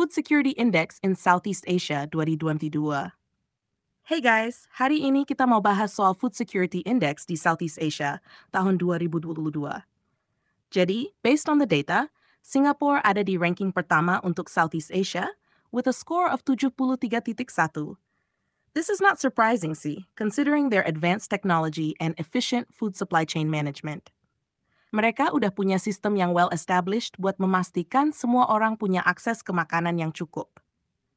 Food Security Index in Southeast Asia 2022. Hey guys, hari ini kita mau bahas soal Food Security Index di Southeast Asia tahun 2022. Jadi, based on the data, Singapore ada di ranking pertama untuk Southeast Asia with a score of 73.1. This is not surprising, see, considering their advanced technology and efficient food supply chain management. mereka udah punya sistem yang well established buat memastikan semua orang punya akses ke makanan yang cukup.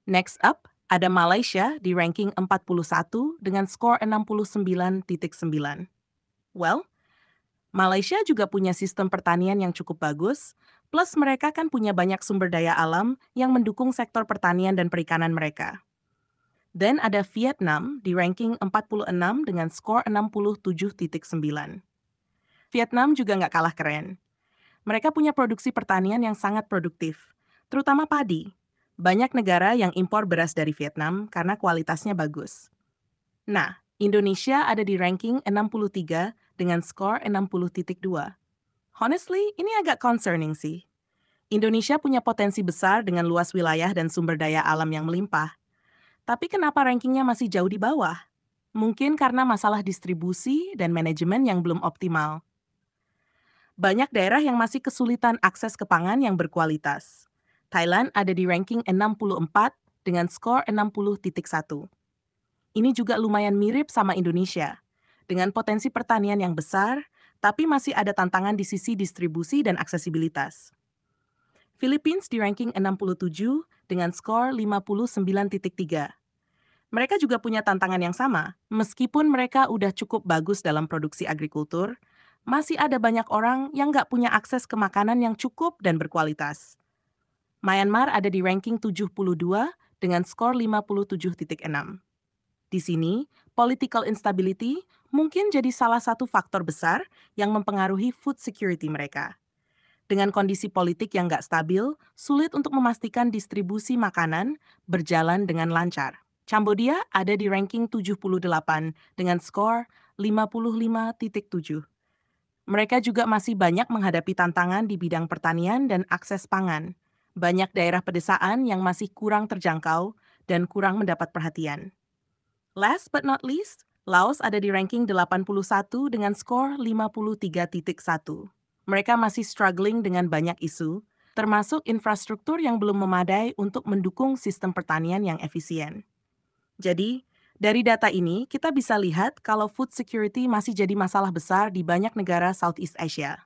Next up, ada Malaysia di ranking 41 dengan skor 69.9. Well, Malaysia juga punya sistem pertanian yang cukup bagus, plus mereka kan punya banyak sumber daya alam yang mendukung sektor pertanian dan perikanan mereka. Then ada Vietnam di ranking 46 dengan skor 67.9. Vietnam juga nggak kalah keren. Mereka punya produksi pertanian yang sangat produktif, terutama padi. Banyak negara yang impor beras dari Vietnam karena kualitasnya bagus. Nah, Indonesia ada di ranking 63 dengan skor 60.2. Honestly, ini agak concerning sih. Indonesia punya potensi besar dengan luas wilayah dan sumber daya alam yang melimpah. Tapi kenapa rankingnya masih jauh di bawah? Mungkin karena masalah distribusi dan manajemen yang belum optimal banyak daerah yang masih kesulitan akses ke pangan yang berkualitas. Thailand ada di ranking 64 dengan skor 60.1. Ini juga lumayan mirip sama Indonesia, dengan potensi pertanian yang besar, tapi masih ada tantangan di sisi distribusi dan aksesibilitas. Philippines di ranking 67 dengan skor 59.3. Mereka juga punya tantangan yang sama, meskipun mereka udah cukup bagus dalam produksi agrikultur, masih ada banyak orang yang nggak punya akses ke makanan yang cukup dan berkualitas. Myanmar ada di ranking 72 dengan skor 57.6. Di sini, political instability mungkin jadi salah satu faktor besar yang mempengaruhi food security mereka. Dengan kondisi politik yang nggak stabil, sulit untuk memastikan distribusi makanan berjalan dengan lancar. Cambodia ada di ranking 78 dengan skor 55.7. Mereka juga masih banyak menghadapi tantangan di bidang pertanian dan akses pangan. Banyak daerah pedesaan yang masih kurang terjangkau dan kurang mendapat perhatian. Last but not least, Laos ada di ranking 81 dengan skor 53.1. Mereka masih struggling dengan banyak isu, termasuk infrastruktur yang belum memadai untuk mendukung sistem pertanian yang efisien. Jadi, dari data ini, kita bisa lihat kalau food security masih jadi masalah besar di banyak negara Southeast Asia.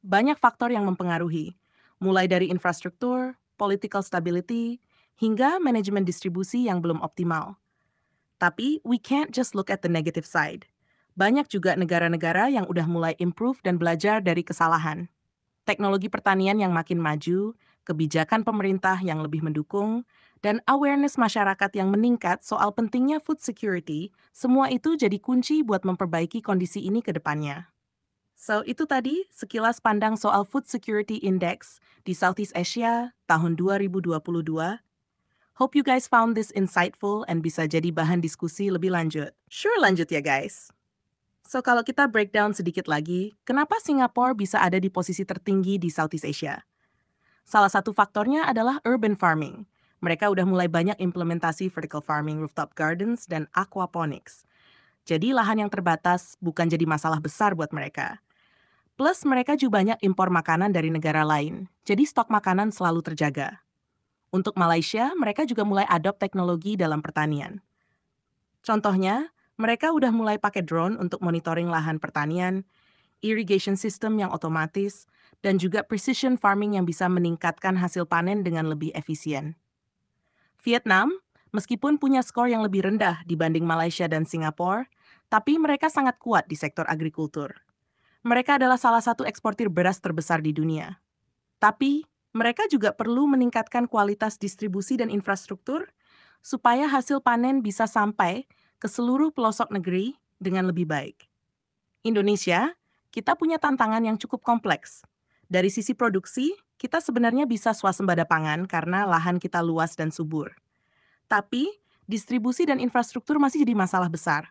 Banyak faktor yang mempengaruhi, mulai dari infrastruktur, political stability, hingga manajemen distribusi yang belum optimal. Tapi, we can't just look at the negative side. Banyak juga negara-negara yang udah mulai improve dan belajar dari kesalahan. Teknologi pertanian yang makin maju, kebijakan pemerintah yang lebih mendukung, dan awareness masyarakat yang meningkat soal pentingnya food security, semua itu jadi kunci buat memperbaiki kondisi ini ke depannya. So, itu tadi sekilas pandang soal Food Security Index di Southeast Asia tahun 2022. Hope you guys found this insightful and bisa jadi bahan diskusi lebih lanjut. Sure lanjut ya guys. So, kalau kita breakdown sedikit lagi, kenapa Singapura bisa ada di posisi tertinggi di Southeast Asia? Salah satu faktornya adalah urban farming mereka udah mulai banyak implementasi vertical farming, rooftop gardens, dan aquaponics. Jadi lahan yang terbatas bukan jadi masalah besar buat mereka. Plus mereka juga banyak impor makanan dari negara lain, jadi stok makanan selalu terjaga. Untuk Malaysia, mereka juga mulai adopt teknologi dalam pertanian. Contohnya, mereka udah mulai pakai drone untuk monitoring lahan pertanian, irrigation system yang otomatis, dan juga precision farming yang bisa meningkatkan hasil panen dengan lebih efisien. Vietnam, meskipun punya skor yang lebih rendah dibanding Malaysia dan Singapura, tapi mereka sangat kuat di sektor agrikultur. Mereka adalah salah satu eksportir beras terbesar di dunia. Tapi, mereka juga perlu meningkatkan kualitas distribusi dan infrastruktur supaya hasil panen bisa sampai ke seluruh pelosok negeri dengan lebih baik. Indonesia, kita punya tantangan yang cukup kompleks. Dari sisi produksi, kita sebenarnya bisa swasembada pangan karena lahan kita luas dan subur. Tapi, distribusi dan infrastruktur masih jadi masalah besar.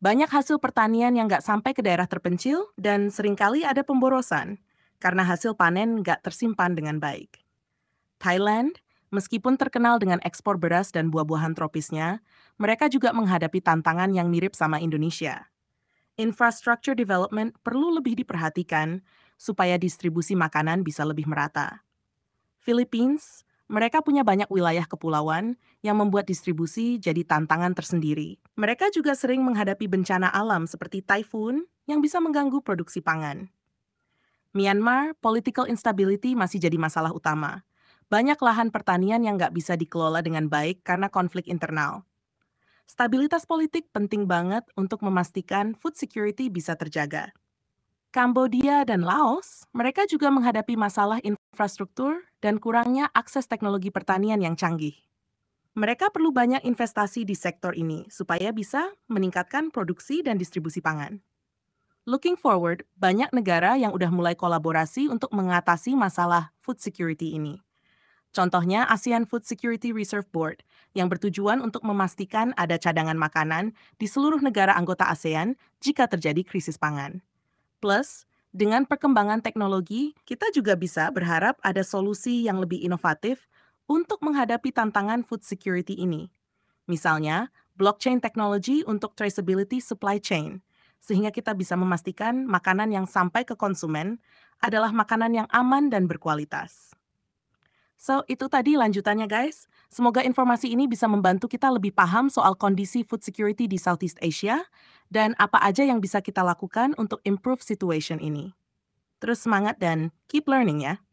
Banyak hasil pertanian yang nggak sampai ke daerah terpencil dan seringkali ada pemborosan karena hasil panen nggak tersimpan dengan baik. Thailand, meskipun terkenal dengan ekspor beras dan buah-buahan tropisnya, mereka juga menghadapi tantangan yang mirip sama Indonesia. Infrastructure development perlu lebih diperhatikan supaya distribusi makanan bisa lebih merata. Philippines, mereka punya banyak wilayah kepulauan yang membuat distribusi jadi tantangan tersendiri. Mereka juga sering menghadapi bencana alam seperti typhoon yang bisa mengganggu produksi pangan. Myanmar, political instability masih jadi masalah utama. Banyak lahan pertanian yang nggak bisa dikelola dengan baik karena konflik internal. Stabilitas politik penting banget untuk memastikan food security bisa terjaga. Kambodia, dan Laos, mereka juga menghadapi masalah infrastruktur dan kurangnya akses teknologi pertanian yang canggih. Mereka perlu banyak investasi di sektor ini supaya bisa meningkatkan produksi dan distribusi pangan. Looking forward, banyak negara yang udah mulai kolaborasi untuk mengatasi masalah food security ini. Contohnya ASEAN Food Security Reserve Board yang bertujuan untuk memastikan ada cadangan makanan di seluruh negara anggota ASEAN jika terjadi krisis pangan. Plus, dengan perkembangan teknologi, kita juga bisa berharap ada solusi yang lebih inovatif untuk menghadapi tantangan food security ini. Misalnya, blockchain technology untuk traceability supply chain, sehingga kita bisa memastikan makanan yang sampai ke konsumen adalah makanan yang aman dan berkualitas. So, itu tadi lanjutannya guys. Semoga informasi ini bisa membantu kita lebih paham soal kondisi food security di Southeast Asia dan apa aja yang bisa kita lakukan untuk improve situation ini. Terus semangat dan keep learning ya.